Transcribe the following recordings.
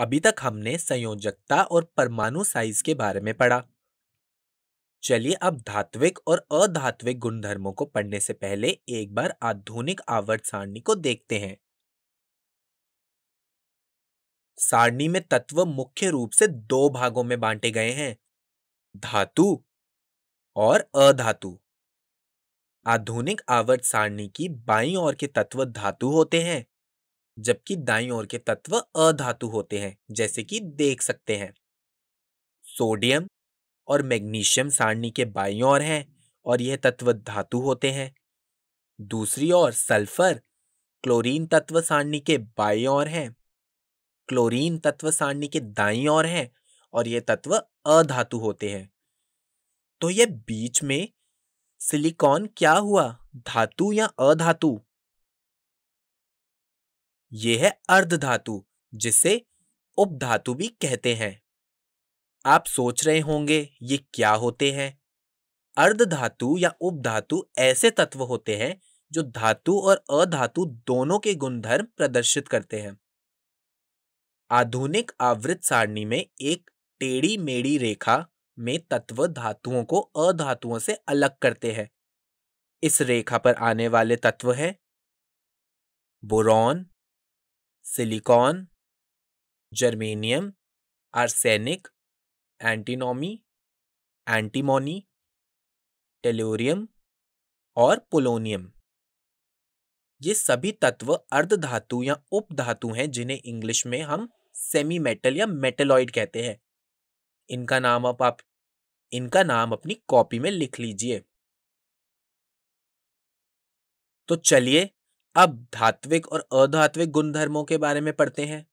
अभी तक हमने संयोजकता और परमाणु साइज के बारे में पढ़ा चलिए अब धात्विक और अधात्विक गुणधर्मों को पढ़ने से पहले एक बार आधुनिक आवर्त सारणी को देखते हैं सारणी में तत्व मुख्य रूप से दो भागों में बांटे गए हैं धातु और अधातु आधुनिक आवर्त सारणी की बाईं ओर के तत्व धातु होते हैं जबकि दाई ओर के तत्व अधातु होते हैं जैसे कि देख सकते हैं सोडियम और मैग्नीशियम सारणी के बाई ओर हैं और यह तत्व धातु होते हैं दूसरी ओर सल्फर क्लोरीन तत्व सारणी के बाई ओर हैं क्लोरीन तत्व सारणी के दाई ओर हैं और यह तत्व अधातु होते हैं तो यह बीच में सिलिकॉन क्या हुआ धातु या अधातु ये है अर्ध धातु जिसे उपधातु भी कहते हैं आप सोच रहे होंगे ये क्या होते हैं अर्ध धातु या उपधातु ऐसे तत्व होते हैं जो धातु और अधातु दोनों के गुणधर्म प्रदर्शित करते हैं आधुनिक आवृत सारणी में एक टेढ़ी मेढ़ी रेखा में तत्व धातुओं को अधातुओं से अलग करते हैं इस रेखा पर आने वाले तत्व हैं boron silicon germanium arsenic antinomy antimony tellurium और पोलोनियम ये सभी तत्व अर्ध धातु या उप धातु हैं जिन्हें इंग्लिश में हम सेमी मेटल या मेटलॉइड कहते हैं इनका नाम आप, आप इनका नाम अपनी कॉपी में लिख लीजिए तो चलिए अब धात्विक और अधात्विक गुणधर्मों के बारे में पढ़ते हैं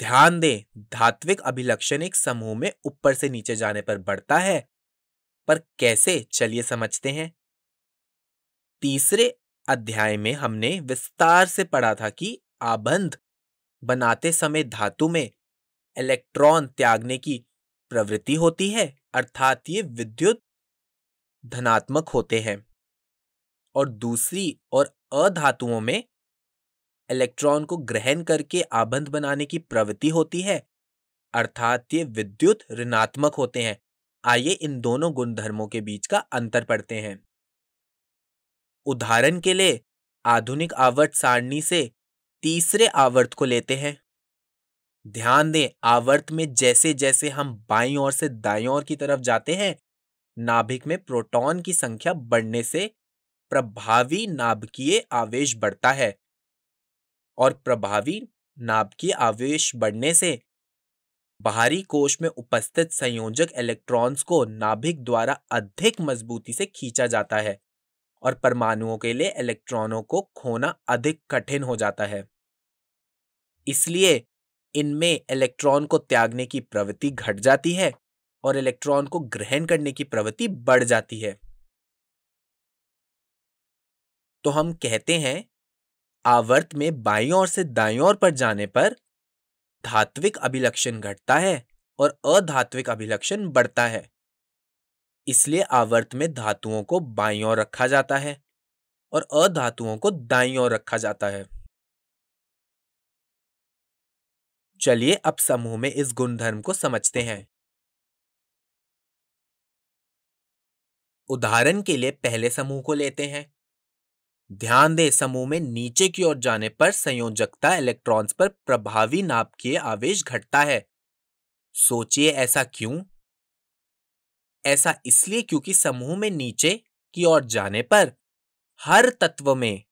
ध्यान दें धात्विक अभिलक्षण एक समूह में ऊपर से नीचे जाने पर बढ़ता है पर कैसे चलिए समझते हैं तीसरे अध्याय में हमने विस्तार से पढ़ा था कि आबंध बनाते समय धातु में इलेक्ट्रॉन त्यागने की प्रवृत्ति होती है अर्थात ये विद्युत धनात्मक होते हैं और दूसरी और अधातुओं में इलेक्ट्रॉन को ग्रहण करके आबंध बनाने की प्रवृत्ति होती है अर्थात ये विद्युत ऋणात्मक होते हैं आइए इन दोनों गुणधर्मों के बीच का अंतर पढ़ते हैं उदाहरण के लिए आधुनिक आवर्त सारणी से तीसरे आवर्त को लेते हैं ध्यान दें आवर्त में जैसे जैसे हम बाईं ओर से दाईं ओर की तरफ जाते हैं नाभिक में प्रोटॉन की संख्या बढ़ने से प्रभावी नाभिकीय आवेश बढ़ता है और प्रभावी नाभिकीय आवेश बढ़ने से बाहरी कोश में उपस्थित संयोजक इलेक्ट्रॉन्स को नाभिक द्वारा अधिक मजबूती से खींचा जाता है और परमाणुओं के लिए इलेक्ट्रॉनों को खोना अधिक कठिन हो जाता है इसलिए इनमें इलेक्ट्रॉन को त्यागने की प्रवृत्ति घट जाती है और इलेक्ट्रॉन को ग्रहण करने की प्रवृत्ति बढ़ जाती है तो हम कहते हैं आवर्त में बाई और से दाई और पर जाने पर धात्विक अभिलक्षण घटता है और अधात्विक अभिलक्षण बढ़ता है इसलिए आवर्त में धातुओं को बाई और रखा जाता है और अधातुओं को दाई और रखा जाता है चलिए अब समूह में इस गुणधर्म को समझते हैं उदाहरण के लिए पहले समूह को लेते हैं ध्यान दें समूह में नीचे की ओर जाने पर संयोजकता इलेक्ट्रॉन्स पर प्रभावी नाभिकीय आवेश घटता है सोचिए ऐसा क्यों ऐसा इसलिए क्योंकि समूह में नीचे की ओर जाने पर हर तत्व में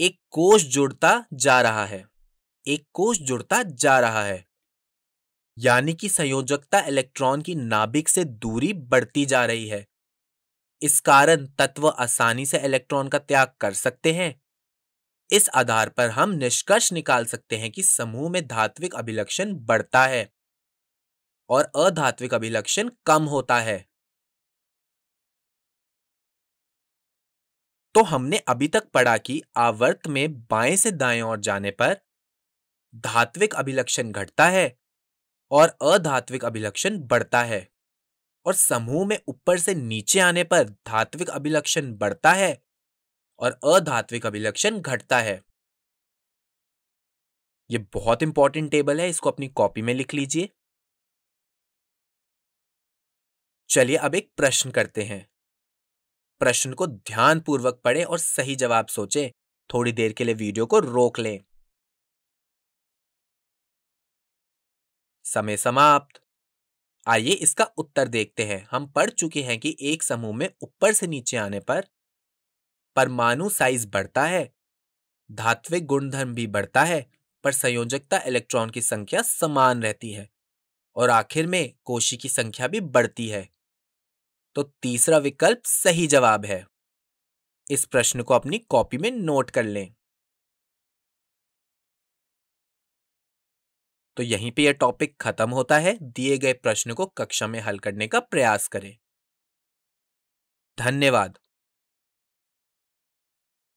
एक कोष जुड़ता जा रहा है एक कोष जुड़ता जा रहा है यानी कि संयोजकता इलेक्ट्रॉन की नाभिक से दूरी बढ़ती जा रही है इस कारण तत्व आसानी से इलेक्ट्रॉन का त्याग कर सकते हैं इस आधार पर हम निष्कर्ष निकाल सकते हैं कि समूह में धात्विक अभिलक्षण बढ़ता है और अधात्विक अभिलक्षण कम होता है तो हमने अभी तक पढ़ा कि आवर्त में बाएं से दाएं ओर जाने पर धात्विक अभिलक्षण घटता है और अधात्विक अभिलक्षण बढ़ता है और समूह में ऊपर से नीचे आने पर धात्विक अभिलक्षण बढ़ता है और अधात्विक अभिलक्षण घटता है यह बहुत इंपॉर्टेंट टेबल है इसको अपनी कॉपी में लिख लीजिए चलिए अब एक प्रश्न करते हैं प्रश्न को ध्यानपूर्वक पढ़े और सही जवाब सोचे थोड़ी देर के लिए वीडियो को रोक लें समय समाप्त आइए इसका उत्तर देखते हैं हम पढ़ चुके हैं कि एक समूह में ऊपर से नीचे आने पर परमाणु साइज बढ़ता है धात्विक गुणधर्म भी बढ़ता है पर संयोजकता इलेक्ट्रॉन की संख्या समान रहती है और आखिर में कोशी की संख्या भी बढ़ती है तो तीसरा विकल्प सही जवाब है इस प्रश्न को अपनी कॉपी में नोट कर लें तो यहीं पे यह टॉपिक खत्म होता है दिए गए प्रश्न को कक्षा में हल करने का प्रयास करें धन्यवाद